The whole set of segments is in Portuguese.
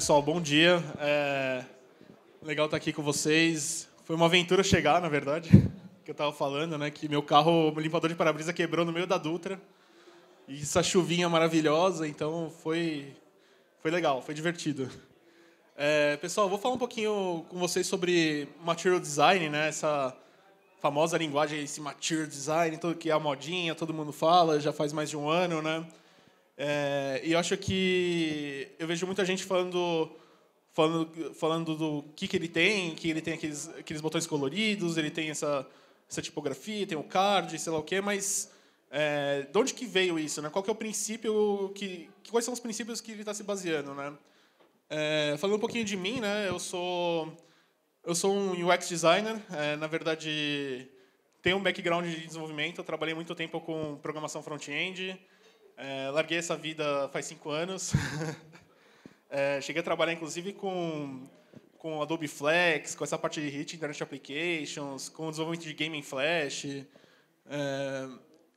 pessoal, bom dia. É... Legal estar aqui com vocês. Foi uma aventura chegar, na verdade, que eu estava falando, né? Que meu carro, o limpador de para-brisa quebrou no meio da Dutra. E essa chuvinha maravilhosa, então foi, foi legal, foi divertido. É... Pessoal, vou falar um pouquinho com vocês sobre material design, né? Essa famosa linguagem, esse material design, que é a modinha, todo mundo fala, já faz mais de um ano, né? É, e eu acho que eu vejo muita gente falando falando falando do que que ele tem, que ele tem aqueles aqueles botões coloridos, ele tem essa essa tipografia, tem o card, sei lá o quê, mas é, de onde que veio isso, né? Qual que é o princípio que quais são os princípios que ele está se baseando, né? É, falando um pouquinho de mim, né? Eu sou eu sou um UX designer, é, na verdade tenho um background de desenvolvimento, eu trabalhei muito tempo com programação front-end, é, larguei essa vida faz cinco anos. é, cheguei a trabalhar, inclusive, com, com Adobe Flex, com essa parte de Hit Internet Applications, com o desenvolvimento de Game em Flash. É,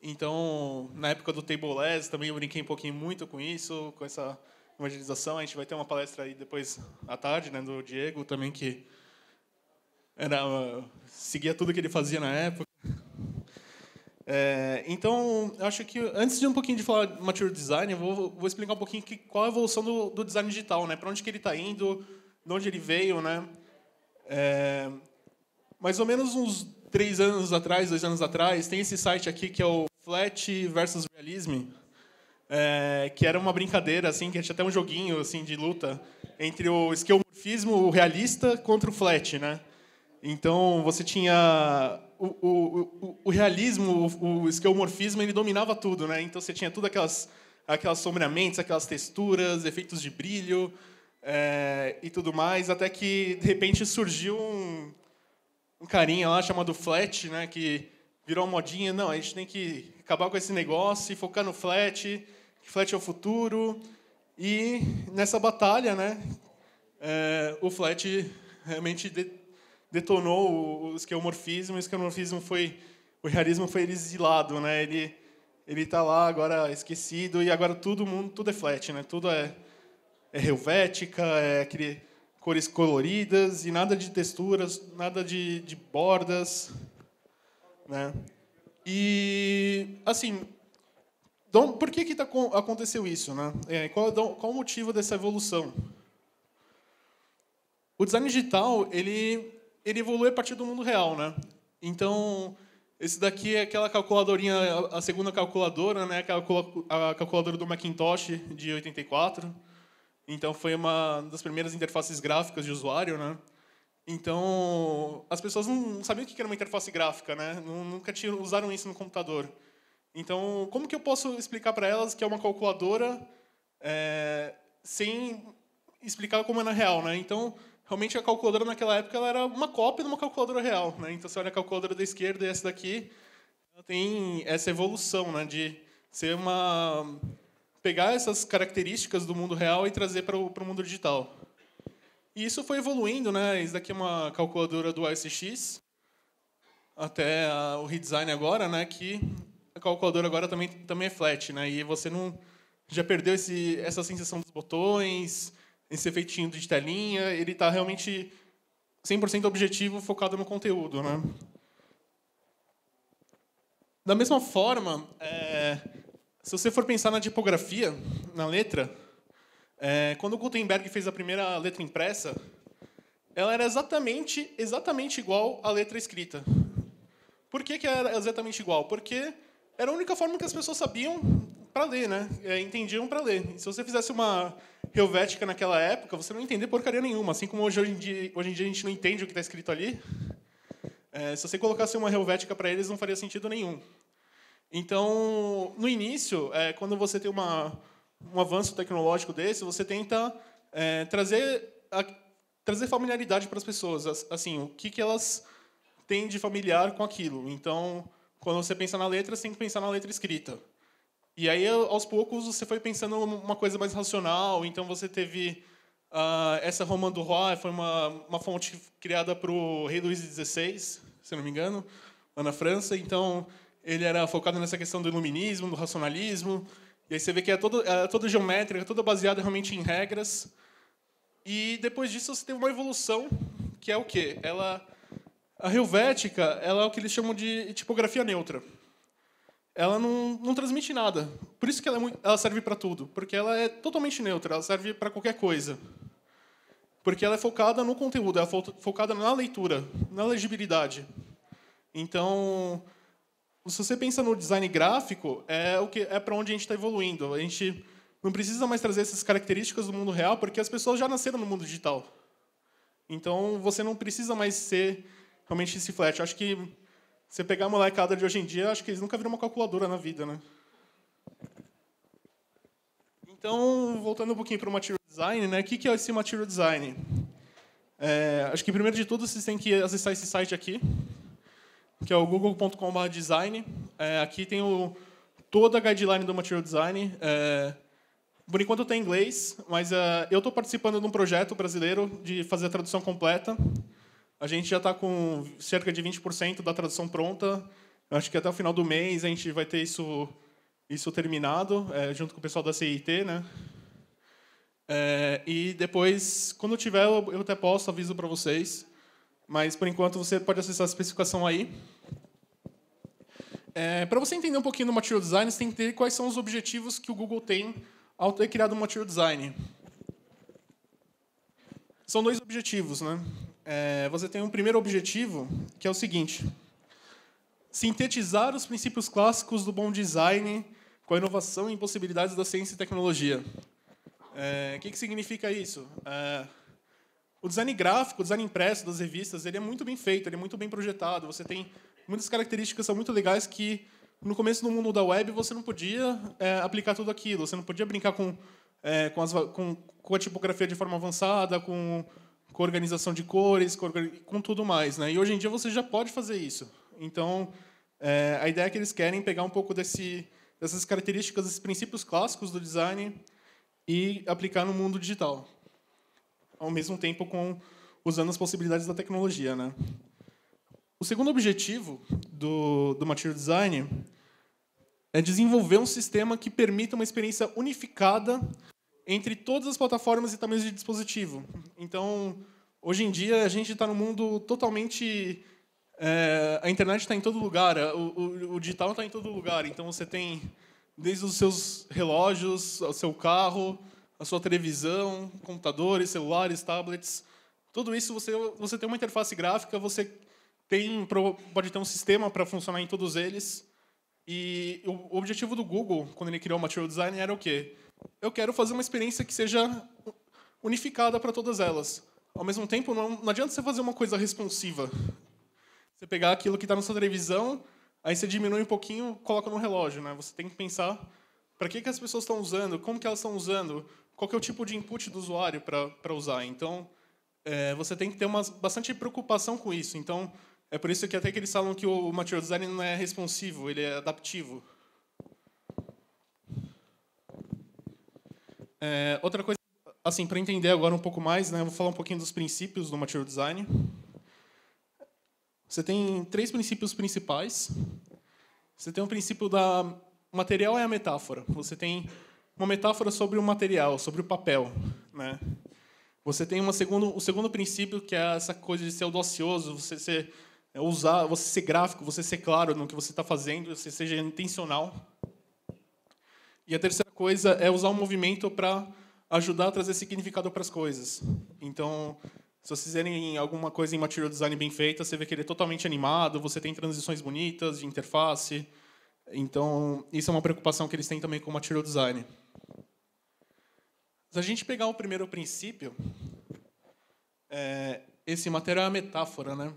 então, na época do Tableless, também eu brinquei um pouquinho muito com isso, com essa evangelização. A gente vai ter uma palestra aí depois à tarde, né, do Diego também, que era, seguia tudo que ele fazia na época. É, então, acho que antes de um pouquinho de falar de material design, eu vou, vou explicar um pouquinho que, qual a evolução do, do design digital, né? Para onde que ele está indo, de onde ele veio, né? É, mais ou menos uns três anos atrás, dois anos atrás, tem esse site aqui que é o Flat versus Realism, é, que era uma brincadeira, assim, que tinha até um joguinho assim de luta entre o esquemorfismo realista contra o flat, né? Então você tinha o, o, o, realismo, o, esqueomorfismo, ele dominava tudo, né? Então você tinha tudo aquelas aquelas sombreamentos, aquelas texturas, efeitos de brilho é, e tudo mais, até que de repente surgiu um, um carinha lá chamado Flat, né? Que virou uma modinha. Não, a gente tem que acabar com esse negócio e focar no Flat. Que flat é o futuro. E nessa batalha, né? É, o Flat realmente detonou o esquemorfismo, o esquemorfismo foi o realismo foi exilado, né? Ele ele tá lá agora esquecido e agora todo mundo tudo é flat, né? Tudo é é helvética, é aquele, cores coloridas e nada de texturas, nada de, de bordas, né? E assim, então, por que que tá, aconteceu isso, né? É, qual, qual o motivo dessa evolução? O design digital ele ele evolui a partir do mundo real, né? Então, esse daqui é aquela calculadorinha, a segunda calculadora, né? É a calculadora do Macintosh de 84. Então, foi uma das primeiras interfaces gráficas de usuário, né? Então, as pessoas não sabiam o que era uma interface gráfica, né? Nunca tinham, usaram isso no computador. Então, como que eu posso explicar para elas que é uma calculadora é, sem explicar como é na real, né? Então, realmente a calculadora naquela época ela era uma cópia de uma calculadora real. Né? Então, você olha a calculadora da esquerda e essa daqui, ela tem essa evolução né? de ser uma pegar essas características do mundo real e trazer para o, para o mundo digital. E isso foi evoluindo, né? Isso daqui é uma calculadora do ASX, até a, o redesign agora, né? Que a calculadora agora também, também é flat, né? E você não já perdeu esse, essa sensação dos botões, esse efeitinho de telinha, ele está realmente 100% objetivo, focado no conteúdo. Né? Da mesma forma, é, se você for pensar na tipografia, na letra, é, quando Gutenberg fez a primeira letra impressa, ela era exatamente, exatamente igual à letra escrita. Por que, que era exatamente igual? Porque era a única forma que as pessoas sabiam para ler, né? É, entendiam para ler. E se você fizesse uma helvética naquela época, você não ia entender porcaria nenhuma. Assim como hoje, hoje, em, dia, hoje em dia a gente não entende o que está escrito ali. É, se você colocasse uma helvética para eles, não faria sentido nenhum. Então, no início, é, quando você tem uma, um avanço tecnológico desse, você tenta é, trazer, a, trazer familiaridade para as pessoas. Assim, o que, que elas têm de familiar com aquilo. Então, quando você pensa na letra, você tem que pensar na letra escrita. E aí, aos poucos, você foi pensando uma coisa mais racional, então você teve uh, essa Roman do Roy, foi uma, uma fonte criada para o rei Luís XVI, se não me engano, lá na França, então ele era focado nessa questão do iluminismo, do racionalismo, e aí você vê que é, é toda é geométrica, toda baseada realmente em regras. E depois disso você tem uma evolução, que é o quê? Ela a helvética, ela é o que eles chamam de tipografia neutra ela não, não transmite nada. Por isso que ela, é muito, ela serve para tudo, porque ela é totalmente neutra, ela serve para qualquer coisa. Porque ela é focada no conteúdo, ela é focada na leitura, na legibilidade. Então, se você pensa no design gráfico, é o que é para onde a gente está evoluindo. A gente não precisa mais trazer essas características do mundo real, porque as pessoas já nasceram no mundo digital. Então, você não precisa mais ser realmente esse flat. Eu acho que você pegar a molecada de hoje em dia, acho que eles nunca viram uma calculadora na vida, né? Então, voltando um pouquinho para o material design, né? O que é esse material design? É, acho que primeiro de tudo vocês têm que acessar esse site aqui, que é o google.com/design. É, aqui tem o, toda a guideline do material design. É, por enquanto tem inglês, mas é, eu estou participando de um projeto brasileiro de fazer a tradução completa. A gente já está com cerca de 20% da tradução pronta. Acho que até o final do mês a gente vai ter isso, isso terminado, é, junto com o pessoal da CIT. Né? É, e depois, quando tiver, eu, até posto, aviso para vocês. Mas, por enquanto, você pode acessar a especificação aí. É, para você entender um pouquinho do Material Design, você tem que ter quais são os objetivos que o Google tem ao ter criado o Material Design. São dois objetivos. Né? é, você tem um primeiro objetivo, que é o seguinte: sintetizar os princípios clássicos do bom design com a inovação e possibilidades da ciência e tecnologia. É, o que, que significa isso? É, o design gráfico, o design impresso das revistas, ele é muito bem feito, ele é muito bem projetado. Você tem muitas características são muito legais que no começo do mundo da web você não podia é, aplicar tudo aquilo, você não podia brincar com é, com, as, com, com a tipografia de forma avançada, com com organização de cores, com, com tudo mais. Né? E hoje em dia você já pode fazer isso. Então, é, a ideia é que eles querem pegar um pouco desse, dessas características, desses princípios clássicos do design e aplicar no mundo digital, ao mesmo tempo com usando as possibilidades da tecnologia. Né? O segundo objetivo do, do Material Design é desenvolver um sistema que permita uma experiência unificada entre todas as plataformas e tamanhos de dispositivo. Então, hoje em dia, a gente está no mundo totalmente. É, a internet está em todo lugar, o, o, o digital está em todo lugar. Então, você tem desde os seus relógios, o seu carro, a sua televisão, computadores, celulares, tablets. Tudo isso você, você tem uma interface gráfica, você tem, pode ter um sistema para funcionar em todos eles. E o objetivo do Google, quando ele criou o Material Design, era o quê? eu quero fazer uma experiência que seja unificada para todas elas. Ao mesmo tempo, não, não adianta você fazer uma coisa responsiva. Você pegar aquilo que está na sua televisão, aí você diminui um pouquinho, coloca no relógio, né? Você tem que pensar para que, que as pessoas estão usando, como que elas estão usando, qual é o tipo de input do usuário para usar. Então, é, você tem que ter uma, bastante preocupação com isso. Então, é por isso que até que eles falam que o material design não é responsivo, ele é adaptivo. É, outra coisa, assim, para entender agora um pouco mais, né, eu vou falar um pouquinho dos princípios do material design. Você tem três princípios principais. Você tem o um princípio da o material é a metáfora. Você tem uma metáfora sobre o material, sobre o papel, né? Você tem uma segundo, o segundo princípio que é essa coisa de ser audacioso, você ser é usar, você ser gráfico, você ser claro no que você está fazendo, você seja intencional. E a terceira coisa é usar o movimento para ajudar a trazer significado para as coisas. Então, se vocês fizerem alguma coisa em material design bem feita, você vê que ele é totalmente animado, você tem transições bonitas de interface. Então, isso é uma preocupação que eles têm também com o material design. Se a gente pegar o primeiro princípio, é, esse material é a metáfora, né?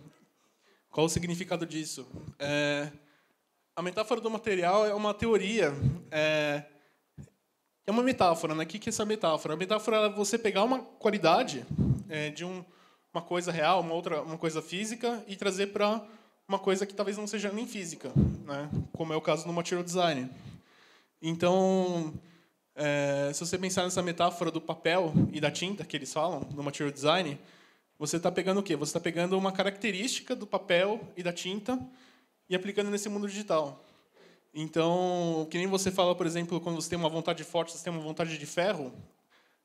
Qual o significado disso? É, a metáfora do material é uma teoria é, é uma metáfora, né? O que é essa metáfora? A metáfora é você pegar uma qualidade é, de um, uma coisa real, uma outra, uma coisa física e trazer para uma coisa que talvez não seja nem física, né? Como é o caso do material design. Então, é, se você pensar nessa metáfora do papel e da tinta que eles falam no material design, você está pegando o quê? Você está pegando uma característica do papel e da tinta e aplicando nesse mundo digital. Então, que nem você fala, por exemplo, quando você tem uma vontade forte, você tem uma vontade de ferro,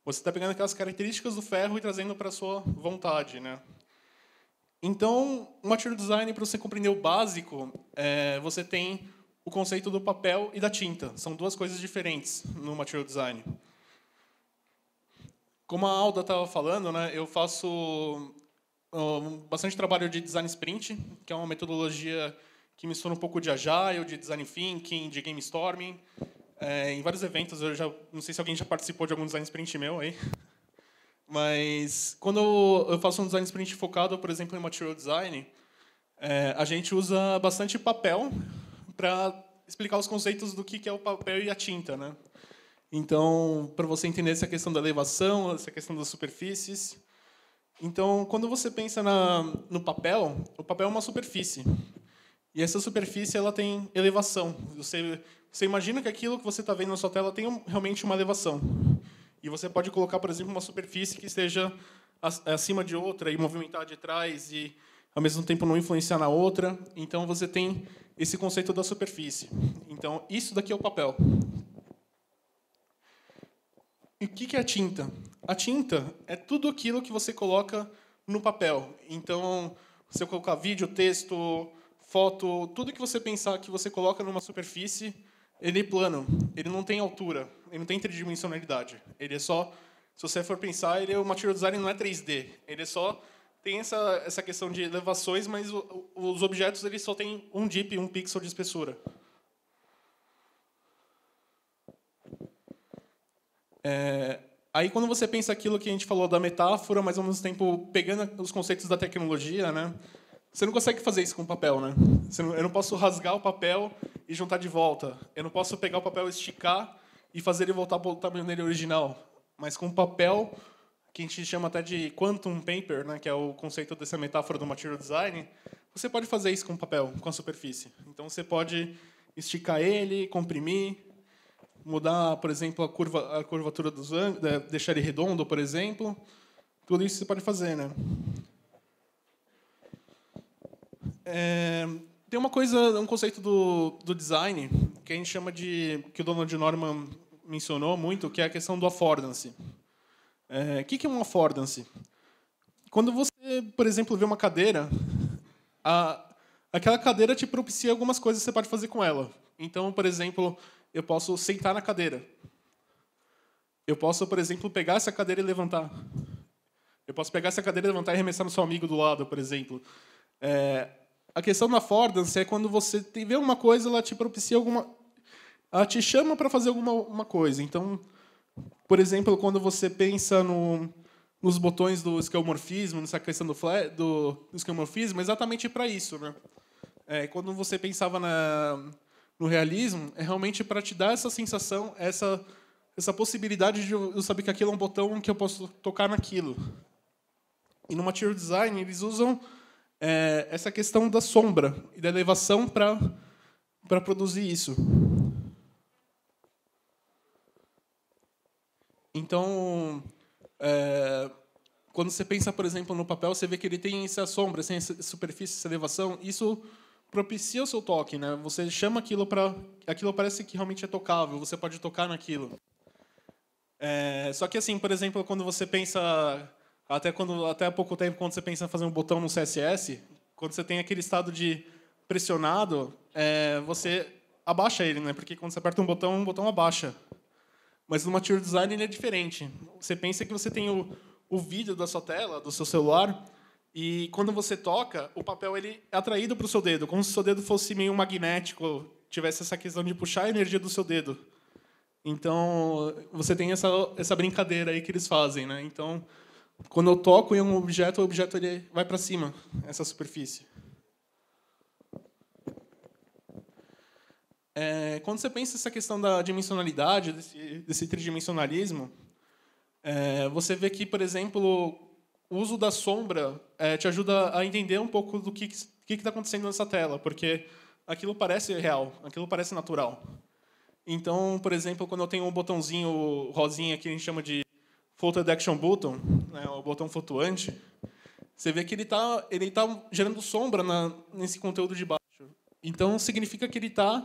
você está pegando aquelas características do ferro e trazendo para a sua vontade. Né? Então, o material design, para você compreender o básico, é, você tem o conceito do papel e da tinta. São duas coisas diferentes no material design. Como a Alda estava falando, né, eu faço ah, bastante trabalho de design sprint, que é uma metodologia que mistura um pouco de Agile, de Design Thinking, de Game Storming. É, em vários eventos, eu já não sei se alguém já participou de algum design sprint meu aí. Mas quando eu faço um design sprint focado, por exemplo, em material design, é, a gente usa bastante papel para explicar os conceitos do que é o papel e a tinta, né? Então, para você entender essa questão da elevação, essa questão das superfícies. Então, quando você pensa na, no papel, o papel é uma superfície. E essa superfície ela tem elevação. Você, você imagina que aquilo que você está vendo na sua tela tem um, realmente uma elevação. E você pode colocar, por exemplo, uma superfície que esteja acima de outra e movimentar de trás e, ao mesmo tempo, não influenciar na outra. Então, você tem esse conceito da superfície. Então, isso daqui é o papel. E o que é a tinta? A tinta é tudo aquilo que você coloca no papel. Então, se eu colocar vídeo, texto, foto, tudo que você pensar que você coloca numa superfície, ele é plano, ele não tem altura, ele não tem tridimensionalidade. Ele é só, se você for pensar, ele é o material design não é 3D, ele é só tem essa essa questão de elevações, mas o, os objetos eles só têm um dip, um pixel de espessura. É, aí quando você pensa aquilo que a gente falou da metáfora, mas ao mesmo tempo pegando os conceitos da tecnologia, né? Você não consegue fazer isso com papel, né? Não, eu não posso rasgar o papel e juntar de volta. Eu não posso pegar o papel, esticar e fazer ele voltar para o tamanho dele original. Mas com papel, que a gente chama até de quantum paper, né, que é o conceito dessa metáfora do material design, você pode fazer isso com papel, com a superfície. Então você pode esticar ele, comprimir, mudar, por exemplo, a curva, a curvatura dos ângulos, deixar ele redondo, por exemplo. Tudo isso você pode fazer, né? É, tem uma coisa, um conceito do, do design que a gente chama de que o Donald Norman mencionou muito, que é a questão do affordance. É, o que é um affordance? Quando você, por exemplo, vê uma cadeira, a, aquela cadeira te propicia algumas coisas que você pode fazer com ela. Então, por exemplo, eu posso sentar na cadeira. Eu posso, por exemplo, pegar essa cadeira e levantar. Eu posso pegar essa cadeira, levantar e arremessar no seu amigo do lado, por exemplo. É, a questão da affordance é quando você vê uma coisa, ela te propicia alguma. Ela te chama para fazer alguma uma coisa. Então, por exemplo, quando você pensa no, nos botões do esquemorfismo, nessa questão do, flat, do, do esquemorfismo, é exatamente para isso. Né? É, quando você pensava na, no realismo, é realmente para te dar essa sensação, essa, essa possibilidade de eu saber que aquilo é um botão que eu posso tocar naquilo. E no material design, eles usam é, essa questão da sombra e da elevação para para produzir isso. Então, é, quando você pensa, por exemplo, no papel, você vê que ele tem essa sombra, essa superfície, essa elevação. Isso propicia o seu toque, né? Você chama aquilo para, aquilo parece que realmente é tocável. Você pode tocar naquilo. É, só que assim, por exemplo, quando você pensa até, quando, até há pouco tempo, quando você pensa em fazer um botão no CSS, quando você tem aquele estado de pressionado, é, você abaixa ele, né? Porque quando você aperta um botão, um botão abaixa. Mas no Material Design ele é diferente. Você pensa que você tem o, o vídeo da sua tela, do seu celular, e quando você toca, o papel ele é atraído para o seu dedo, como se o seu dedo fosse meio magnético, tivesse essa questão de puxar a energia do seu dedo. Então, você tem essa, essa brincadeira aí que eles fazem, né? Então, quando eu toco em um objeto, o objeto ele vai para cima, essa superfície. É, quando você pensa essa questão da dimensionalidade, desse, desse tridimensionalismo, é, você vê que, por exemplo, o uso da sombra é, te ajuda a entender um pouco do que está acontecendo nessa tela, porque aquilo parece real, aquilo parece natural. Então, por exemplo, quando eu tenho um botãozinho rosinha que a gente chama de fold Action Button, né, o botão flutuante, você vê que ele está ele tá gerando sombra na, nesse conteúdo de baixo. Então, significa que ele está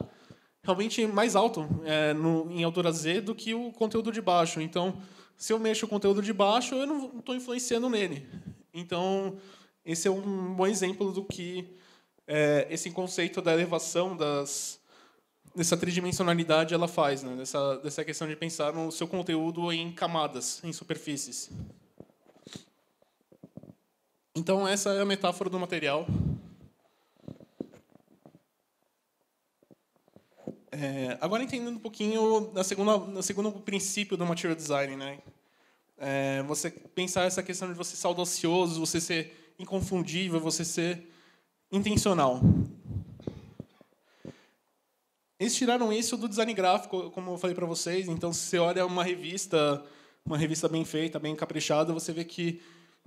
realmente mais alto é, no, em altura Z do que o conteúdo de baixo. Então, se eu mexo o conteúdo de baixo, eu não estou influenciando nele. Então, esse é um bom exemplo do que é, esse conceito da elevação das dessa tridimensionalidade ela faz, né? dessa, dessa questão de pensar no seu conteúdo em camadas, em superfícies. Então, essa é a metáfora do material. É, agora, entendendo um pouquinho na segunda, do segundo princípio do material design, né? É, você pensar essa questão de você ser audacioso, você ser inconfundível, você ser intencional. Eles tiraram isso do design gráfico, como eu falei para vocês. Então, se você olha uma revista, uma revista bem feita, bem caprichada, você vê que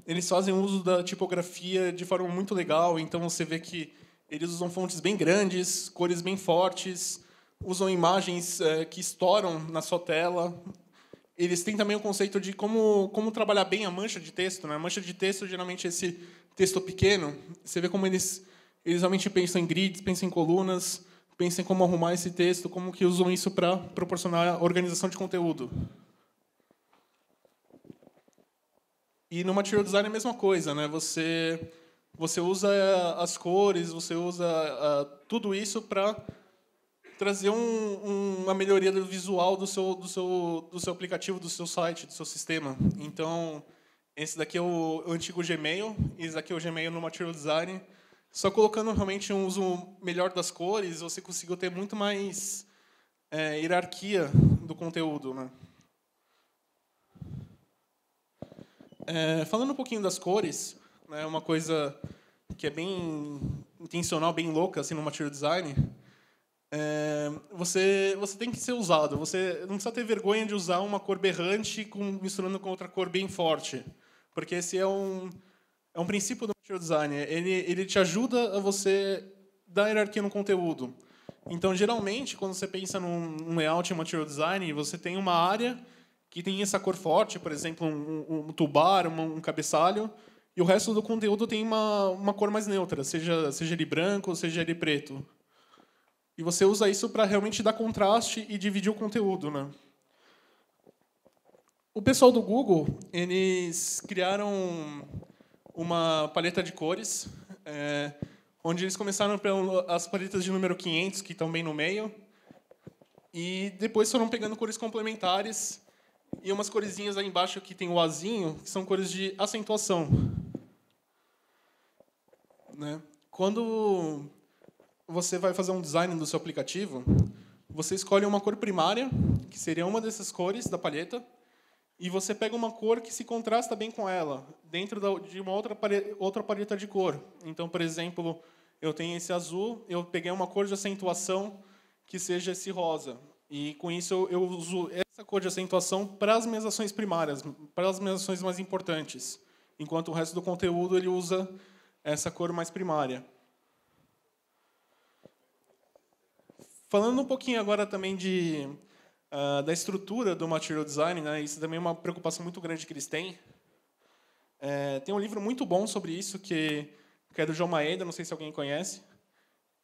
eles fazem uso da tipografia de forma muito legal. Então você vê que eles usam fontes bem grandes, cores bem fortes, usam imagens é, que estouram na sua tela. Eles têm também o conceito de como, como trabalhar bem a mancha de texto. Né? A mancha de texto, geralmente, é esse texto pequeno. Você vê como eles, eles realmente pensam em grids, pensam em colunas, pensam em como arrumar esse texto, como que usam isso para proporcionar organização de conteúdo. E no material design é a mesma coisa, né? Você você usa eh, as cores, você usa uh, tudo isso para trazer um, uma melhoria do visual do seu, do, seu, do seu aplicativo, do seu site, do seu sistema. Então, esse daqui é o, o antigo Gmail, e esse daqui é o Gmail no Material Design. Só colocando realmente um uso melhor das cores, você conseguiu ter muito mais é, hierarquia do conteúdo. Né? É, falando um pouquinho das cores, é né, uma coisa que é bem intencional, bem louca assim no material design. É, você você tem que ser usado. Você não precisa ter vergonha de usar uma cor berrante com, misturando com outra cor bem forte, porque esse é um é um princípio do material design. Ele ele te ajuda a você dar hierarquia no conteúdo. Então, geralmente, quando você pensa num, num layout em material design, você tem uma área que tem essa cor forte, por exemplo, um, um tubar, um, um cabeçalho, e o resto do conteúdo tem uma, uma cor mais neutra, seja, seja ele branco, seja ele preto. E você usa isso para realmente dar contraste e dividir o conteúdo. Né? O pessoal do Google, eles criaram uma paleta de cores, é, onde eles começaram pelas paletas de número 500, que estão bem no meio, e depois foram pegando cores complementares e umas coresinhas aí embaixo que tem o azinho, que são cores de acentuação. Né? Quando você vai fazer um design do seu aplicativo, você escolhe uma cor primária, que seria uma dessas cores da palheta, e você pega uma cor que se contrasta bem com ela, dentro de uma outra outra palheta de cor. Então, por exemplo, eu tenho esse azul, eu peguei uma cor de acentuação que seja esse rosa. E com isso eu uso essa cor de acentuação para as minhas ações primárias, para as minhas ações mais importantes, enquanto o resto do conteúdo ele usa essa cor mais primária. Falando um pouquinho agora também de uh, da estrutura do material design, né? Isso também é uma preocupação muito grande que eles têm. É, tem um livro muito bom sobre isso que, que é do João Maeda, não sei se alguém conhece.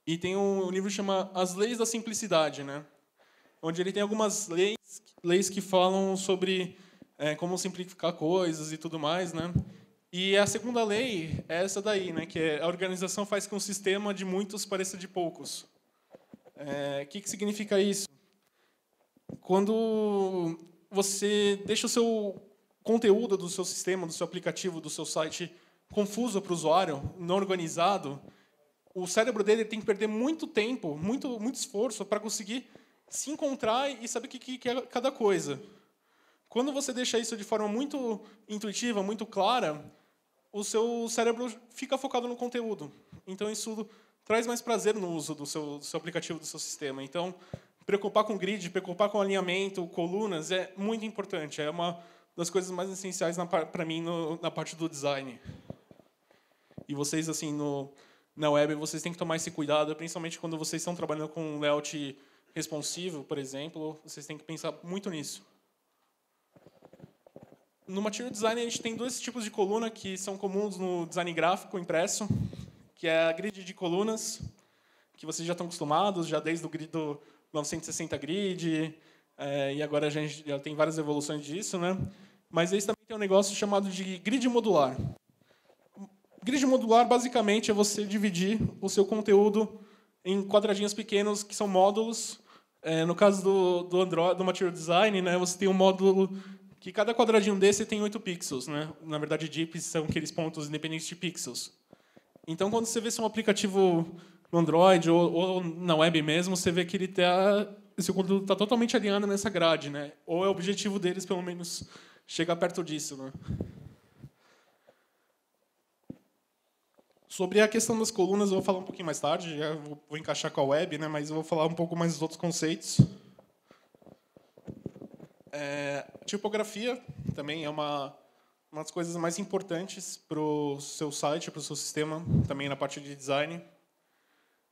E tem um, um livro que chama As Leis da Simplicidade, né? onde ele tem algumas leis, leis que falam sobre é, como simplificar coisas e tudo mais, né? E a segunda lei é essa daí, né? Que é, a organização faz com que um sistema de muitos pareça de poucos. O é, que, que significa isso? Quando você deixa o seu conteúdo do seu sistema, do seu aplicativo, do seu site confuso para o usuário, não organizado, o cérebro dele tem que perder muito tempo, muito, muito esforço para conseguir se encontrar e saber o que, que é cada coisa. Quando você deixa isso de forma muito intuitiva, muito clara, o seu cérebro fica focado no conteúdo. Então, isso traz mais prazer no uso do seu, do seu aplicativo, do seu sistema. Então, preocupar com grid, preocupar com alinhamento, colunas, é muito importante. É uma das coisas mais essenciais para mim no, na parte do design. E vocês, assim, no, na web, vocês têm que tomar esse cuidado, principalmente quando vocês estão trabalhando com layout responsivo, por exemplo, vocês têm que pensar muito nisso. No material design, a gente tem dois tipos de coluna que são comuns no design gráfico impresso, que é a grid de colunas, que vocês já estão acostumados, já desde o grid do 960 grid, é, e agora a gente já tem várias evoluções disso, né? Mas eles também tem um negócio chamado de grid modular. Grid modular, basicamente, é você dividir o seu conteúdo em quadradinhos pequenos, que são módulos, é, no caso do, do, Android, do Material Design, né, você tem um módulo que cada quadradinho desse tem 8 pixels. Né? Na verdade, dips são aqueles pontos independentes de pixels. Então, quando você vê se um aplicativo no Android ou, ou, na web mesmo, você vê que ele tá, esse conteúdo está totalmente alinhado nessa grade. Né? Ou é o objetivo deles, pelo menos, chegar perto disso. Né? Sobre a questão das colunas, eu vou falar um pouquinho mais tarde, já vou, vou encaixar com a web, né, mas eu vou falar um pouco mais dos outros conceitos. É, tipografia também é uma, uma das coisas mais importantes para o seu site, para o seu sistema, também na parte de design.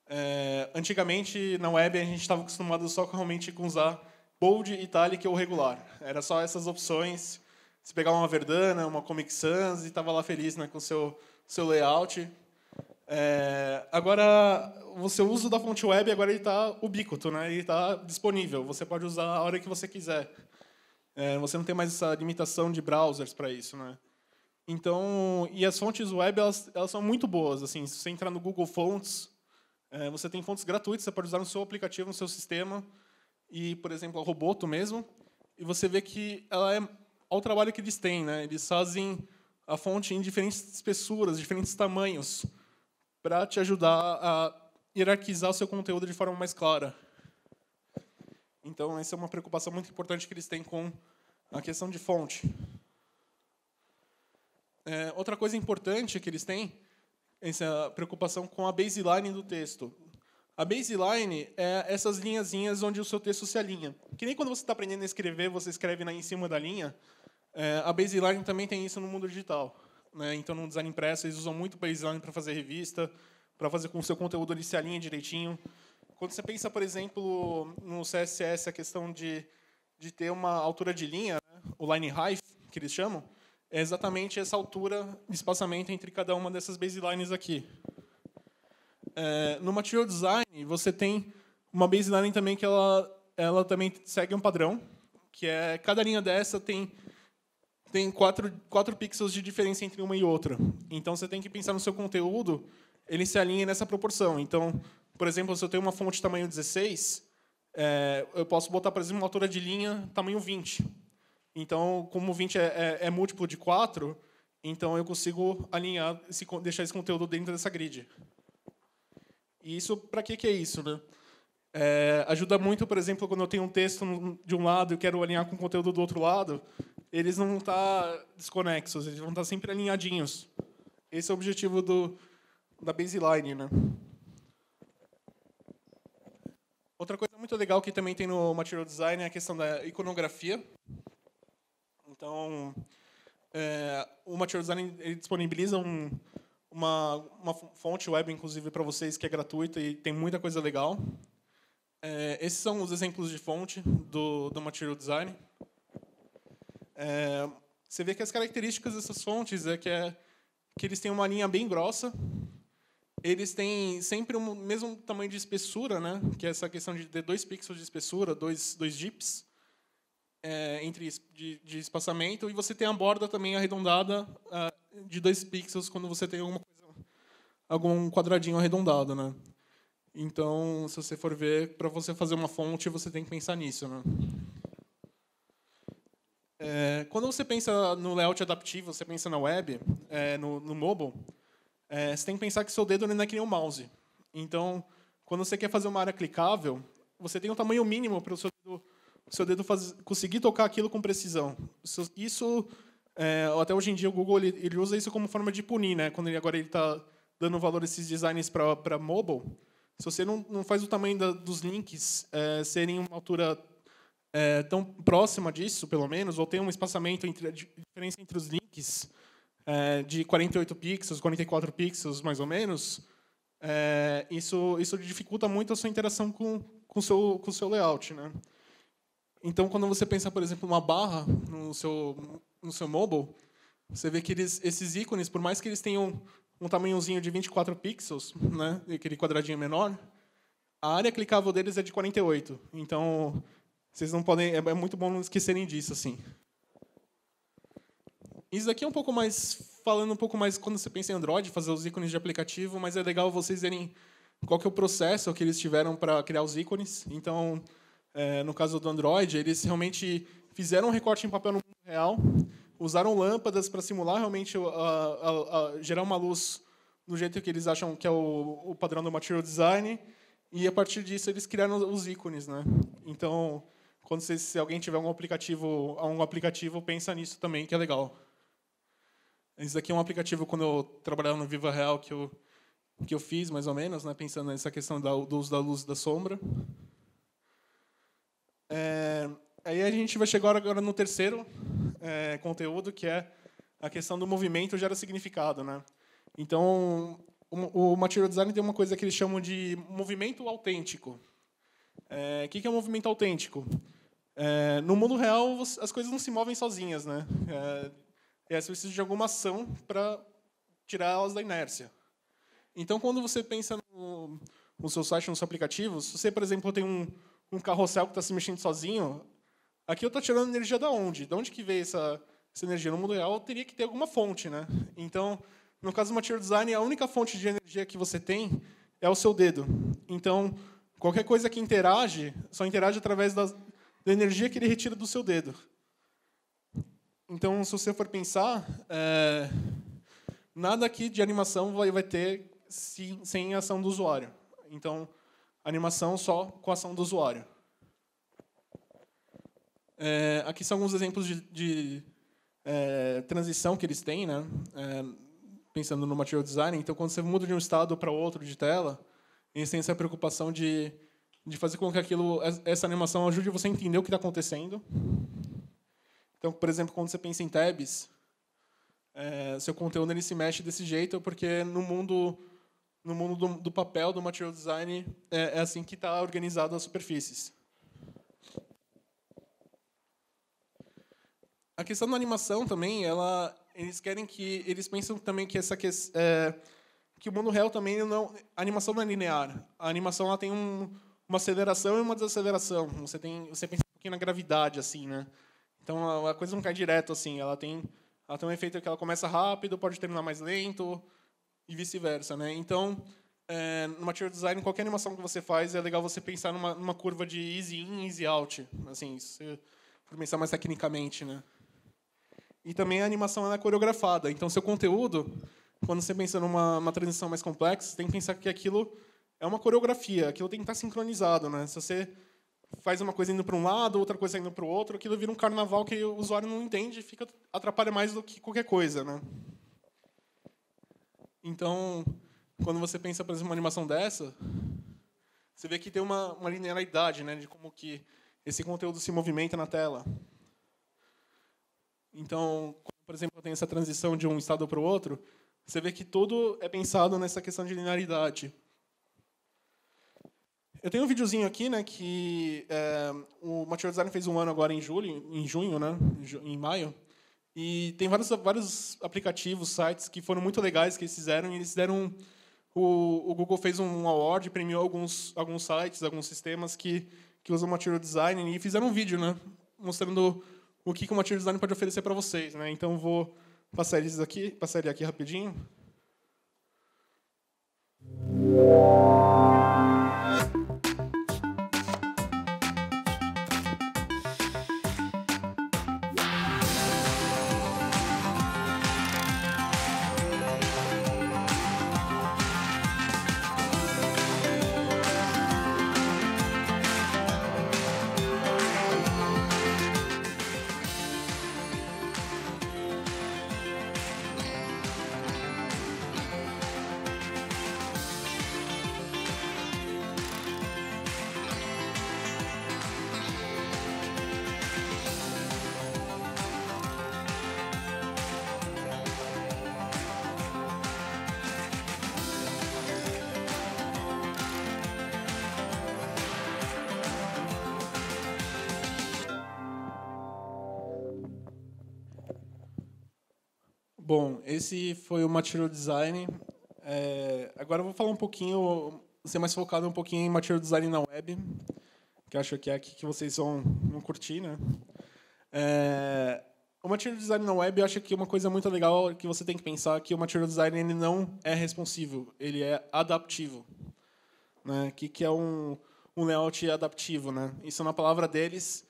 É, antigamente, na web, a gente estava acostumado só realmente com usar bold, italic ou regular. Era só essas opções. Se pegar uma Verdana, uma Comic Sans, e estava lá feliz né, com o seu, seu layout. É, agora, o seu uso da fonte web agora está ubíquo, né? ele está disponível. Você pode usar a hora que você quiser. É, você não tem mais essa limitação de browsers para isso. Né? Então, e as fontes web elas, elas são muito boas. Assim, se você entrar no Google Fonts, é, você tem fontes gratuitas, você pode usar no seu aplicativo, no seu sistema. E, por exemplo, o Roboto mesmo. E você vê que ela é ao trabalho que eles têm. Né? Eles fazem a fonte em diferentes espessuras, diferentes tamanhos para te ajudar a hierarquizar o seu conteúdo de forma mais clara. Então, essa é uma preocupação muito importante que eles têm com a questão de fonte. É, outra coisa importante que eles têm é essa preocupação com a baseline do texto. A baseline é essas linhazinhas onde o seu texto se alinha. Que nem quando você está aprendendo a escrever, você escreve em cima da linha. É, a baseline também tem isso no mundo digital. Né? Então, no design impresso, eles usam muito o page design para fazer revista, para fazer com que o seu conteúdo ele se alinhe direitinho. Quando você pensa, por exemplo, no CSS, a questão de, de ter uma altura de linha, né? o line height, que eles chamam, é exatamente essa altura de espaçamento entre cada uma dessas baselines aqui. É, no material design, você tem uma baseline também que ela, ela também segue um padrão, que é cada linha dessa tem tem quatro quatro pixels de diferença entre uma e outra. Então, você tem que pensar no seu conteúdo, ele se alinha nessa proporção. Então, por exemplo, se eu tenho uma fonte tamanho 16, é, eu posso botar, por exemplo, uma altura de linha tamanho 20. Então, como 20 é, é, é múltiplo de 4, então eu consigo alinhar, esse, deixar esse conteúdo dentro dessa grid. E isso, para que, que é isso? Né? É, ajuda muito, por exemplo, quando eu tenho um texto de um lado e quero alinhar com o conteúdo do outro lado, eles não estão tá desconexos, eles vão estar tá sempre alinhadinhos. Esse é o objetivo do, da baseline, né? Outra coisa muito legal que também tem no material design é a questão da iconografia. Então, é, o material design disponibiliza um, uma, uma, fonte web, inclusive, para vocês, que é gratuita e tem muita coisa legal. É, esses são os exemplos de fonte do, do material design. É, você vê que as características dessas fontes é que, é que eles têm uma linha bem grossa, eles têm sempre o um, mesmo tamanho de espessura, né? que é essa questão de ter dois pixels de espessura, dois, dois dips, é, entre de, de, espaçamento, e você tem a borda também arredondada ah, de dois pixels quando você tem alguma coisa, algum quadradinho arredondado. Né? Então, se você for ver, para você fazer uma fonte, você tem que pensar nisso. Né? É, quando você pensa no layout adaptivo, você pensa na web, é, no, no, mobile, é, você tem que pensar que seu dedo não é que nem um mouse. Então, quando você quer fazer uma área clicável, você tem um tamanho mínimo para o seu dedo, seu dedo faz, conseguir tocar aquilo com precisão. Isso, é, até hoje em dia, o Google ele, ele, usa isso como forma de punir. Né? Quando ele, agora ele está dando valor a esses designs para mobile, se você não, não faz o tamanho da, dos links é, serem uma altura é, tão próxima disso, pelo menos, ou tem um espaçamento entre a diferença entre os links é, de 48 pixels, 44 pixels, mais ou menos, é, isso, isso dificulta muito a sua interação com com seu com seu layout, né? Então, quando você pensa, por exemplo, uma barra no seu no seu mobile, você vê que eles, esses ícones, por mais que eles tenham um tamanhozinho de 24 pixels, né, aquele quadradinho menor, a área clicável deles é de 48. Então, vocês não podem. É, é muito bom não esquecerem disso, assim. Isso daqui é um pouco mais. Falando um pouco mais quando você pensa em Android, fazer os ícones de aplicativo, mas é legal vocês verem qual que é o processo que eles tiveram para criar os ícones. Então, é, no caso do Android, eles realmente fizeram um recorte em papel no mundo real, usaram lâmpadas para simular realmente a, a, a, gerar uma luz do jeito que eles acham que é o, o padrão do material design, e a partir disso eles criaram os ícones, né? Então, quando você, se alguém tiver um aplicativo, um aplicativo, pensa nisso também, que é legal. Esse daqui é um aplicativo quando eu trabalhava no Viva Real que eu que eu fiz mais ou menos, né, pensando nessa questão da, do uso da luz e da sombra. É, aí a gente vai chegar agora no terceiro é, conteúdo, que é a questão do movimento gera significado, né? Então, o, o material design tem uma coisa que eles chamam de movimento autêntico. É, o que é um movimento autêntico? É, no mundo real, as coisas não se movem sozinhas, né? É, é você precisa de alguma ação para tirar elas da inércia. Então, quando você pensa no, no seu site, nos seus aplicativos, se você, por exemplo, tem um, um carrossel que está se mexendo sozinho, aqui eu estou tirando energia da onde? De onde que veio essa, essa energia? No mundo real, teria que ter alguma fonte, né? Então, no caso do material design, a única fonte de energia que você tem é o seu dedo. Então, qualquer coisa que interage, só interage através das, da energia que ele retira do seu dedo. Então, se você for pensar, é, nada aqui de animação vai, vai ter se, sem ação do usuário. Então, animação só com a ação do usuário. É, aqui são alguns exemplos de, de é, transição que eles têm, né? É, pensando no material design. Então, quando você muda de um estado para outro de tela, eles têm essa preocupação de de fazer com que aquilo, essa animação ajude você a entender o que está acontecendo. Então, por exemplo, quando você pensa em tabs, é, seu conteúdo ele se mexe desse jeito porque no mundo no mundo do, do papel do material design é, é assim que está organizado as superfícies. A questão da animação também, ela, eles querem que eles pensam também que essa que, é, que o mundo real também não a animação não é linear. A animação ela tem um uma aceleração e uma desaceleração. Você tem, você pensa um pouquinho na gravidade assim, né? Então a, coisa não cai direto assim, ela tem ela tem um efeito que ela começa rápido, pode terminar mais lento e vice-versa, né? Então, é, no material design, qualquer animação que você faz, é legal você pensar numa, numa curva de easy in, easy out, assim, se for pensar mais tecnicamente, né? E também a animação é coreografada, então seu conteúdo, quando você pensa numa transição mais complexa, você tem que pensar que aquilo é uma coreografia, aquilo tem que estar sincronizado, né? Se você faz uma coisa indo para um lado, outra coisa indo para o outro, aquilo vira um carnaval que o usuário não entende e fica atrapalha mais do que qualquer coisa, né? Então, quando você pensa, por exemplo, uma animação dessa, você vê que tem uma, uma linearidade, né, de como que esse conteúdo se movimenta na tela. Então, por exemplo, tem essa transição de um estado para o outro, você vê que tudo é pensado nessa questão de linearidade. Eu tenho um videozinho aqui, né, que é, o Material Design fez um ano agora em julho, em junho, né, em maio, e tem vários, vários aplicativos, sites que foram muito legais que eles fizeram, e eles deram... O, o Google fez um award, premiou alguns, alguns sites, alguns sistemas que, que usam Material Design, e fizeram um vídeo, né, mostrando o que, que o Material Design pode oferecer para vocês, né, então vou passar eles aqui, passar ele aqui rapidinho. Bom, esse foi o Material Design. É, agora eu vou falar um pouquinho, ser mais focado um pouquinho em Material Design na web, que acho que é aqui que vocês vão, vão curtir. Né? É, o Material Design na web, eu acho que uma coisa muito legal que você tem que pensar é que o Material Design ele não é responsivo, ele é adaptivo. Né? O que, que é um, um layout adaptivo? Né? Isso na é palavra deles...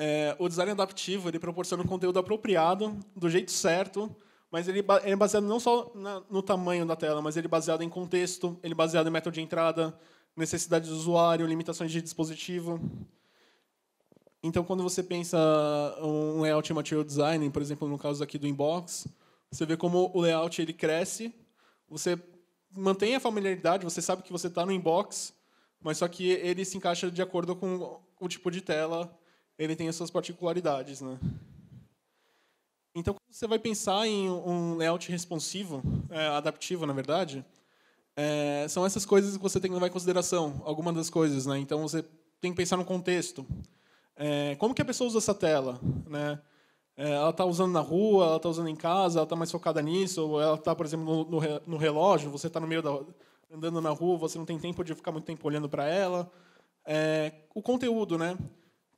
É, o design adaptivo ele proporciona um conteúdo apropriado, do jeito certo, mas ele, ele é baseado não só na, no tamanho da tela, mas ele é baseado em contexto, ele é baseado em método de entrada, necessidade do usuário, limitações de dispositivo. Então, quando você pensa um layout material design, por exemplo, no caso aqui do inbox, você vê como o layout ele cresce, você mantém a familiaridade, você sabe que você está no inbox, mas só que ele se encaixa de acordo com o tipo de tela, ele tem as suas particularidades, né? Então, quando você vai pensar em um layout responsivo, é, adaptivo, na verdade, é, são essas coisas que você tem que levar em consideração, algumas das coisas. Né? Então, você tem que pensar no contexto. É, como que a pessoa usa essa tela? Né? É, ela está usando na rua, ela está usando em casa, ela está mais focada nisso, ou ela está, por exemplo, no, no relógio, você está no meio da, andando na rua, você não tem tempo de ficar muito tempo olhando para ela. É, o conteúdo, né?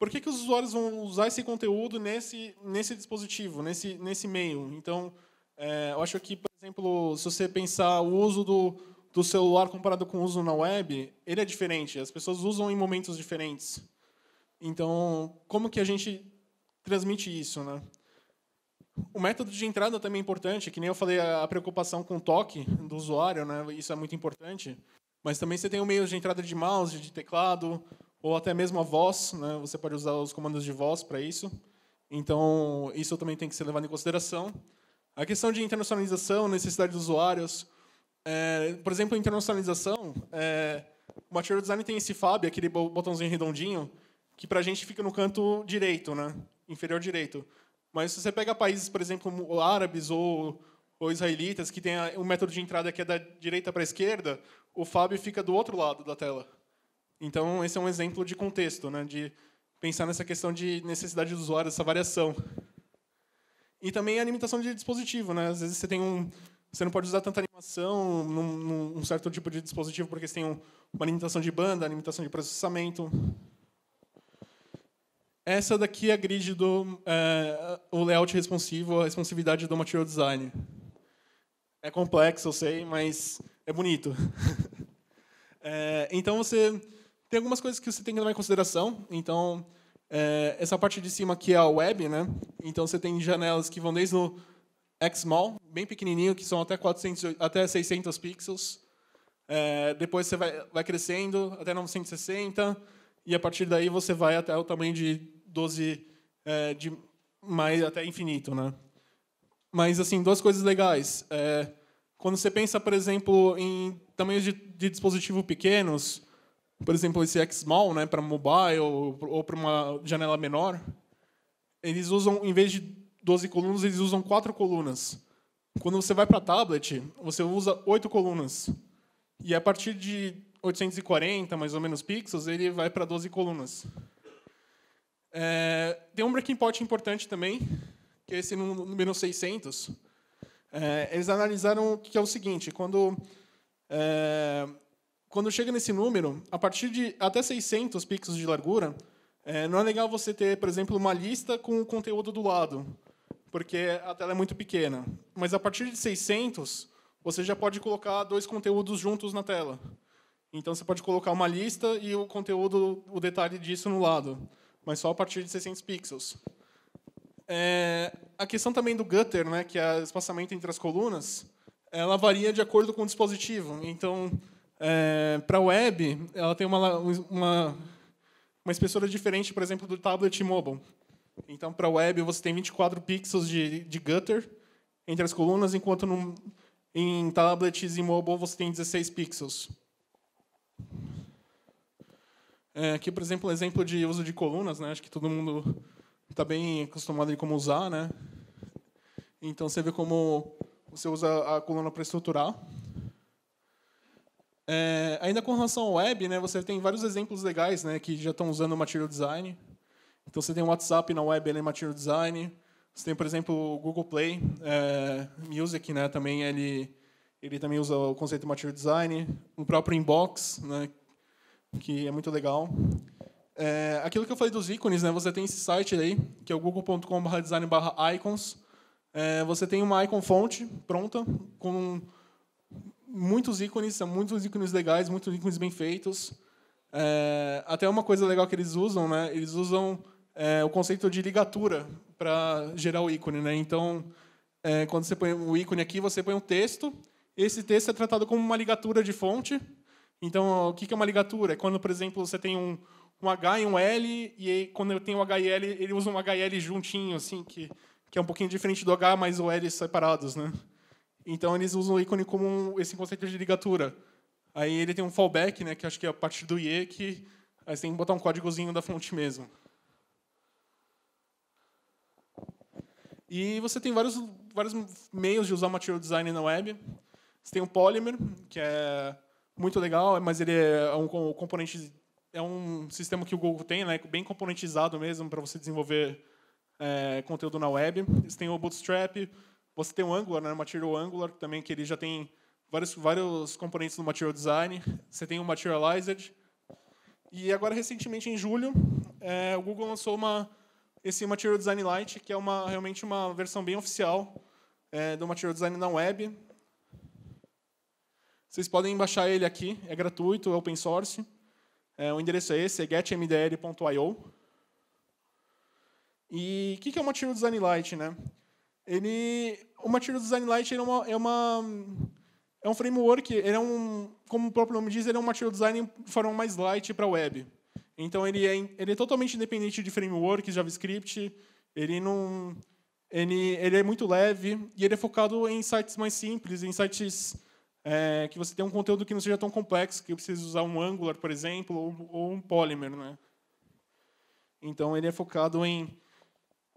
por que, que os usuários vão usar esse conteúdo nesse, nesse dispositivo, nesse, nesse meio? Então, é, eu acho que, por exemplo, se você pensar o uso do, do celular comparado com o uso na web, ele é diferente. As pessoas usam em momentos diferentes. Então, como que a gente transmite isso, né? O método de entrada também é importante, que nem eu falei a preocupação com o toque do usuário, né? Isso é muito importante. Mas também você tem o meio de entrada de mouse, de teclado, ou até mesmo a voz, né? Você pode usar os comandos de voz para isso. Então, isso também tem que ser levado em consideração. A questão de internacionalização, necessidade dos usuários. É, por exemplo, internacionalização, é, o Material Design tem esse FAB, aquele botãozinho redondinho, que para a gente fica no canto direito, né? inferior direito. Mas se você pega países, por exemplo, como árabes ou, ou israelitas, que tem um método de entrada que é da direita para a esquerda, o FAB fica do outro lado da tela. Então, esse é um exemplo de contexto, né? de pensar nessa questão de necessidade do usuário, essa variação. E também a limitação de dispositivo. Né? Às vezes você tem um. Você não pode usar tanta animação num, num certo tipo de dispositivo, porque você tem um, uma limitação de banda, limitação de processamento. Essa daqui é a grid do é, o layout responsivo, a responsividade do material design. É complexo, eu sei, mas é bonito. é, então você tem algumas coisas que você tem que levar em consideração. Então, é, essa parte de cima aqui é a web, né? Então você tem janelas que vão desde o Xmall, bem pequenininho, que são até 400, até 600 pixels. É, depois você vai, vai crescendo até 960 e a partir daí você vai até o tamanho de 12 é, de mais até infinito, né? Mas assim, duas coisas legais. É, quando você pensa, por exemplo, em tamanhos de, de dispositivo pequenos, por exemplo, esse Xmall, né, para mobile ou, ou para uma janela menor, eles usam, em vez de 12 colunas, eles usam quatro colunas. Quando você vai para tablet, você usa oito colunas. E a partir de 840, mais ou menos, pixels, ele vai para 12 colunas. É, tem um breaking point importante também, que é esse número 600. É, eles analisaram o que é o seguinte, quando... É, quando chega nesse número, a partir de até 600 pixels de largura, é, não é legal você ter, por exemplo, uma lista com o conteúdo do lado, porque a tela é muito pequena. Mas a partir de 600, você já pode colocar dois conteúdos juntos na tela. Então você pode colocar uma lista e o conteúdo, o detalhe disso no lado, mas só a partir de 600 pixels. É, a questão também do gutter, né, que é o espaçamento entre as colunas, ela varia de acordo com o dispositivo. Então, é, para a web, ela tem uma, uma, uma espessura diferente, por exemplo, do tablet mobile. Então, para a web, você tem 24 pixels de, de gutter entre as colunas, enquanto no, em tablets e mobile você tem 16 pixels. É, aqui, por exemplo, um exemplo de uso de colunas. Né? Acho que todo mundo está bem acostumado em como usar. Né? Então, você vê como você usa a coluna para estruturar. É, ainda com relação ao web, né, você tem vários exemplos legais né, que já estão usando o Material Design. Então, você tem o WhatsApp na web, ele é Material Design. Você tem, por exemplo, o Google Play é, Music, né, também ele, ele também usa o conceito de Material Design. O próprio Inbox, né, que é muito legal. É, aquilo que eu falei dos ícones, né, você tem esse site aí, que é o google.com/design/icons. É, você tem uma icon fonte pronta com muitos ícones, são muitos ícones legais, muitos ícones bem feitos. É, até uma coisa legal que eles usam, né? Eles usam é, o conceito de ligatura para gerar o ícone, né? Então, é, quando você põe o ícone aqui, você põe um texto. Esse texto é tratado como uma ligatura de fonte. Então, o que é uma ligatura? É quando, por exemplo, você tem um, um H e um L, e aí, quando eu tenho o H e L, ele usa um H e L juntinho, assim, que, que é um pouquinho diferente do H, mas o L separados, né? Então eles usam o ícone como esse conceito de ligatura. Aí ele tem um fallback, né, que acho que é a partir do IE, que aí você tem que botar um códigozinho da fonte mesmo. E você tem vários, vários meios de usar material design na web. Você tem o Polymer, que é muito legal, mas ele é um componente é um sistema que o Google tem, né, bem componentizado mesmo para você desenvolver é, conteúdo na web. Você tem o Bootstrap, você tem o Angular, né? Material Angular, também que ele já tem vários, vários componentes do Material Design. Você tem o Materialized. E agora, recentemente, em julho, é, o Google lançou uma, esse Material Design Lite, que é uma, realmente uma versão bem oficial é, do Material Design na web. Vocês podem baixar ele aqui, é gratuito, é open source. É, o endereço é esse, é getmdl.io. E o que, que é o Material Design Lite? Né? ele o Material Design Light é uma, é uma é um framework, ele é um, como o próprio nome diz, ele é um material design de forma mais light para web. Então ele é ele é totalmente independente de frameworks, JavaScript, ele não ele, ele é muito leve e ele é focado em sites mais simples, em sites é, que você tem um conteúdo que não seja tão complexo, que precisa usar um Angular, por exemplo, ou, ou um Polymer, né? Então ele é focado em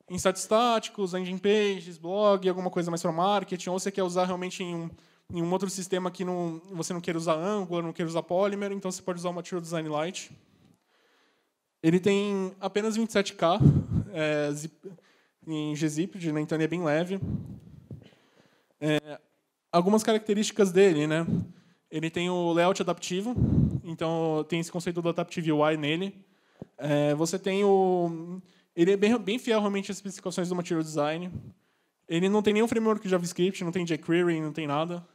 em sites estáticos, engine pages, blog, alguma coisa mais para marketing, ou você quer usar realmente em um, em um outro sistema que não, você não queira usar Angular, não queira usar Polymer, então você pode usar o Material Design Lite. Ele tem apenas 27K é, zip, em gzip, né? então ele é bem leve. É, algumas características dele, né? Ele tem o layout adaptivo, então tem esse conceito do Adaptive UI nele. É, você tem o ele é bem, bem fiel realmente às especificações do Material Design. Ele não tem nenhum framework JavaScript, não tem jQuery, não tem nada.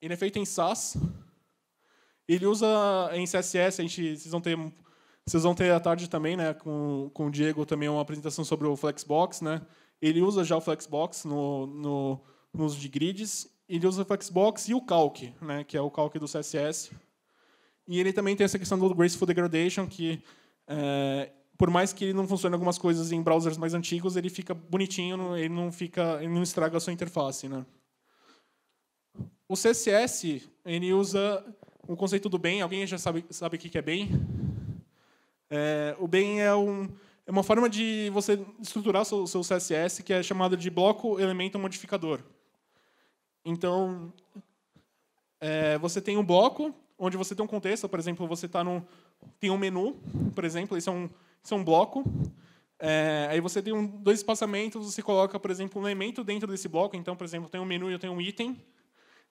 Ele é feito em SAS. Ele usa em CSS, a gente, vocês vão ter vocês vão ter à tarde também, né, com, com o Diego também uma apresentação sobre o Flexbox, né? Ele usa já o Flexbox no, no, no uso de grids, ele usa o Flexbox e o calc, né, que é o calc do CSS. E ele também tem essa questão do graceful degradation que é, por mais que ele não funcione algumas coisas em browsers mais antigos, ele fica bonitinho, ele não fica, ele não estraga a sua interface, né? O CSS, ele usa o conceito do bem. Alguém já sabe sabe o que é bem? É, o bem é um é uma forma de você estruturar seu, seu CSS que é chamada de bloco elemento modificador. Então, é, você tem um bloco onde você tem um contexto, por exemplo, você tá num, tem um menu, por exemplo, esse é um, isso é um bloco. É, aí você tem um, dois espaçamentos, você coloca, por exemplo, um elemento dentro desse bloco. Então, por exemplo, tem tenho um menu e eu tenho um item.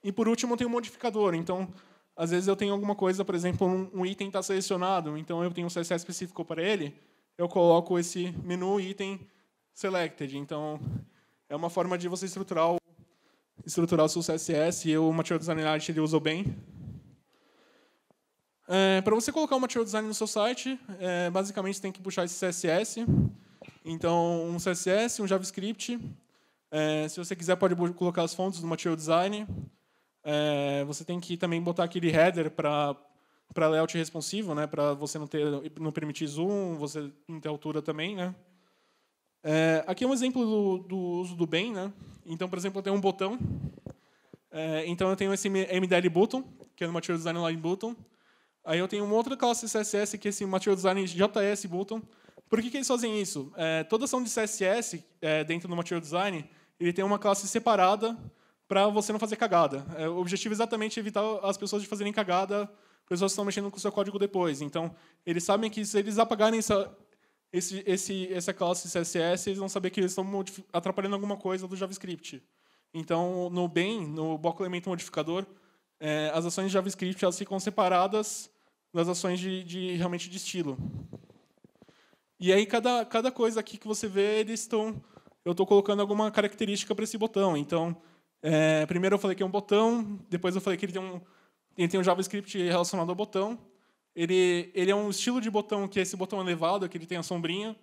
E, por último, tem um modificador. Então, às vezes eu tenho alguma coisa, por exemplo, um, um item está selecionado, então eu tenho um CSS específico para ele, eu coloco esse menu item selected. Então, é uma forma de você estruturar o, estruturar o seu CSS. E o Material Design Lite ele usou bem é, para você colocar um material design no seu site, é, basicamente você tem que puxar esse CSS. Então, um CSS, um JavaScript. É, se você quiser, pode colocar as fontes do material design. É, você tem que também botar aquele header para para layout responsivo, né? Para você não ter, não permitir zoom, você não ter altura também, né? É, aqui é um exemplo do, do uso do bem, né? Então, por exemplo, eu tenho um botão. É, então, eu tenho esse MDL button, que é no material design line button. Aí eu tenho uma outra classe CSS que é esse assim, Material Design é JS Button. Por que, que eles fazem isso? É, toda ação de CSS é, dentro do Material Design ele tem uma classe separada para você não fazer cagada. É, o objetivo é exatamente evitar as pessoas de fazerem cagada, pessoas que estão mexendo com o seu código depois. Então, eles sabem que se eles apagarem essa, esse, esse, essa classe CSS, eles vão saber que eles estão atrapalhando alguma coisa do JavaScript. Então, no bem, no bloco elemento modificador, é, as ações de JavaScript elas ficam separadas das ações de, de realmente de estilo. E aí cada, cada coisa aqui que você vê, eles estão. Eu estou colocando alguma característica para esse botão. Então, é, primeiro eu falei que é um botão, depois eu falei que ele tem um, ele tem um JavaScript relacionado ao botão. Ele, ele é um estilo de botão que é esse botão elevado, que ele tem a sombrinha.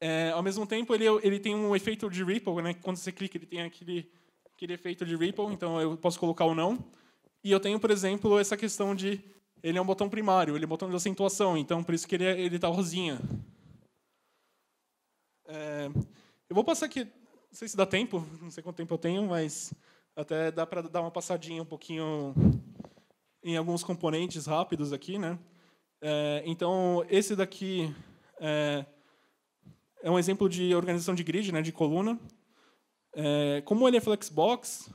É, ao mesmo tempo, ele, é, ele tem um efeito de ripple, né? Quando você clica, ele tem aquele, aquele efeito de ripple, então eu posso colocar ou não. E eu tenho, por exemplo, essa questão de ele é um botão primário, ele é um botão de acentuação, então por isso que ele é, ele está rosinha. É, eu vou passar aqui, não sei se dá tempo, não sei quanto tempo eu tenho, mas até dá para dar uma passadinha um pouquinho em alguns componentes rápidos aqui, né? É, então esse daqui é, é, um exemplo de organização de grid, né, de coluna. É, como ele é flexbox,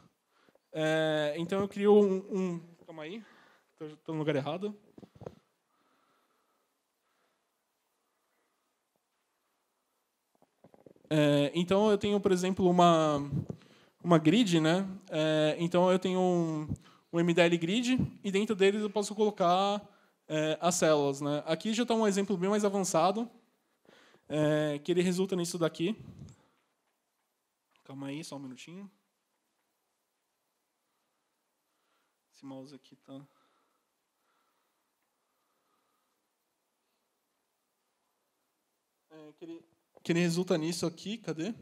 é, então eu crio um, um calma aí. Estou no lugar errado. É, então eu tenho, por exemplo, uma uma grid, né? É, então eu tenho um, um, MDL grid e dentro deles eu posso colocar é, as células, né? Aqui já está um exemplo bem mais avançado é, que ele resulta nisso daqui. Calma aí, só um minutinho. Esse mouse aqui está é, que, ele, que ele resulta nisso aqui. Cadê?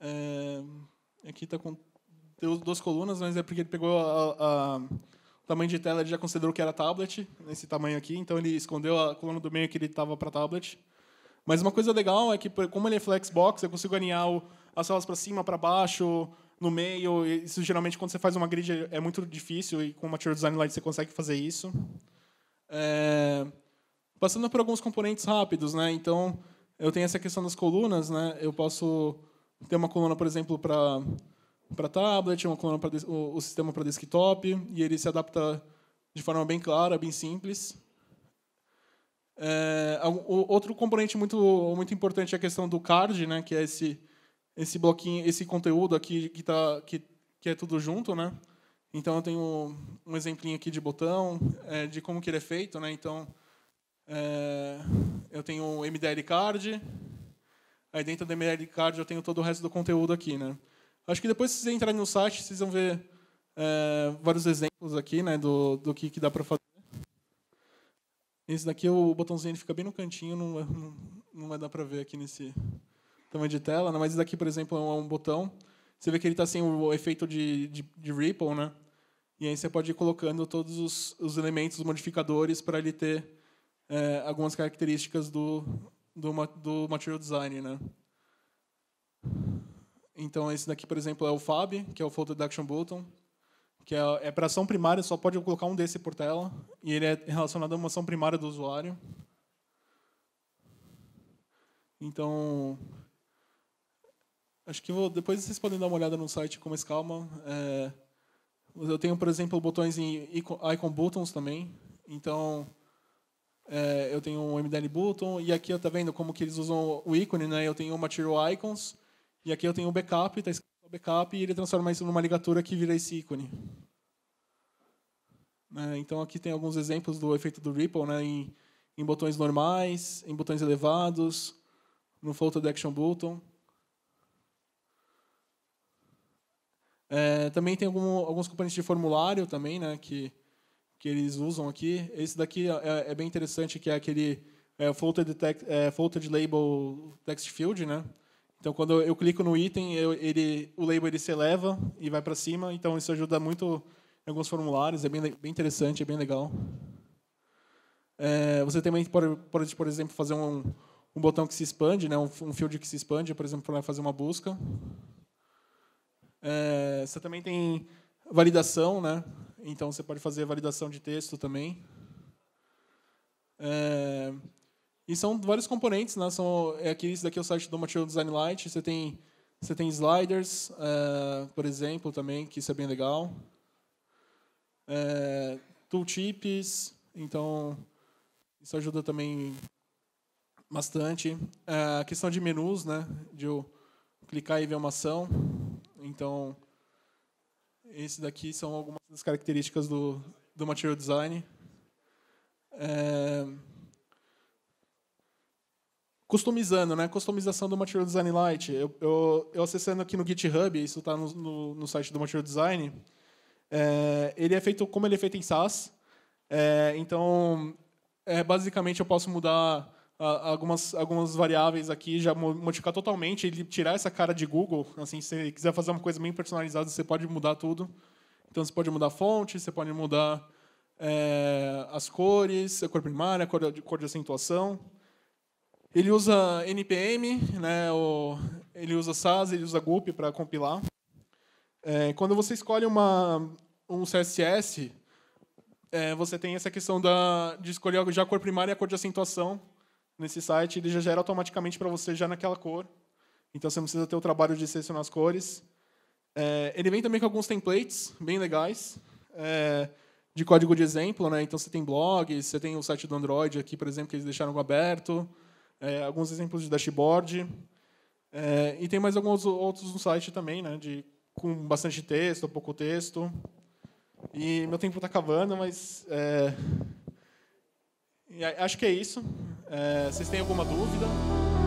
É, aqui está com duas colunas, mas é porque ele pegou a, a, o tamanho de tela, ele já considerou que era tablet, nesse tamanho aqui, então ele escondeu a coluna do meio que ele estava para tablet. Mas uma coisa legal é que, como ele é flexbox, eu consigo alinhar o, as salas para cima, para baixo, no meio. Isso, geralmente, quando você faz uma grid, é, é muito difícil, e com o Material Design Lite você consegue fazer isso. É, Passando por alguns componentes rápidos, né? Então, eu tenho essa questão das colunas, né? Eu posso ter uma coluna, por exemplo, para para tablet, uma coluna para o, o sistema para desktop, e ele se adapta de forma bem clara, bem simples. É, outro componente muito muito importante é a questão do card, né? Que é esse esse bloquinho, esse conteúdo aqui que tá que que é tudo junto, né? Então eu tenho um exemplinho aqui de botão, é, de como que ele é feito, né? Então é, eu tenho o MDL Card. Aí dentro do MDL Card eu tenho todo o resto do conteúdo aqui. Né? Acho que depois, que vocês entrarem no site, vocês vão ver é, vários exemplos aqui né, do, do que, que dá para fazer. Esse daqui, o botãozinho ele fica bem no cantinho, não, não, não vai dar para ver aqui nesse tamanho de tela. Né? Mas esse daqui, por exemplo, é um botão. Você vê que ele está sem o efeito de, de, de ripple, né? E aí você pode ir colocando todos os, os elementos, os modificadores, para ele ter é, algumas características do, do, do material design. Né? Então, esse daqui, por exemplo, é o FAB, que é o Photo Deduction Button, que é, é para ação primária, só pode colocar um desse por tela, e ele é relacionado a uma ação primária do usuário. Então, acho que vou, depois vocês podem dar uma olhada no site com mais calma. É, eu tenho, por exemplo, botões em icon, icon buttons também. Então, é, eu tenho um MDN Button, e aqui está vendo como que eles usam o ícone, né? Eu tenho o Material Icons, e aqui eu tenho o Backup, está escrito Backup, e ele transforma isso numa ligatura que vira esse ícone. É, então aqui tem alguns exemplos do efeito do Ripple, né? Em, em botões normais, em botões elevados, no Floated Action Button. É, também tem algum, alguns componentes de formulário também, né, que que eles usam aqui. Esse daqui é, é, é bem interessante, que é aquele é, floated, text, é, floated label text field, né? Então, quando eu, clico no item, eu, ele, o label ele se eleva e vai para cima. Então, isso ajuda muito em alguns formulários. É bem, bem interessante, é bem legal. É, você também pode, pode, por exemplo, fazer um, um botão que se expande, né? um, um field que se expande, por exemplo, para fazer uma busca. É, você também tem validação, né? Então você pode fazer a validação de texto também. É, e são vários componentes, né? São é aqui esse daqui é o site do Material Design Lite. Você tem você tem sliders, é, por exemplo, também que isso é bem legal. É, tooltips, então isso ajuda também bastante. É, a questão de menus, né? De eu clicar e ver uma ação. Então, esse daqui são algumas das características do, do material design. É... Customizando, né? Customização do Material Design Lite. Eu, eu, eu acessando aqui no GitHub, isso está no, no, no, site do Material Design. É, ele é feito como ele é feito em SAS. É, então, é, basicamente, eu posso mudar ah, algumas, algumas variáveis aqui, já modificar totalmente, ele tirar essa cara de Google. Assim, se você quiser fazer uma coisa bem personalizada, você pode mudar tudo. Então, você pode mudar a fonte, você pode mudar é, as cores, a cor primária, a cor de, cor de acentuação. Ele usa NPM, né, o, ele usa SAS, ele usa GUP para compilar. É, quando você escolhe uma, um CSS, é, eh, você tem essa questão da, de escolher já a cor primária e a cor de acentuação nesse site, ele já gera automaticamente para você já naquela cor. Então você não precisa ter o trabalho de selecionar as cores. É, ele vem também com alguns templates bem legais é, de código de exemplo, né? Então você tem blogs, você tem o site do Android aqui, por exemplo, que eles deixaram aberto, é, alguns exemplos de dashboard é, e tem mais alguns outros no site também, né? De com bastante texto, pouco texto. E meu tempo está acabando, mas é, Acho que é isso. É, vocês têm alguma dúvida?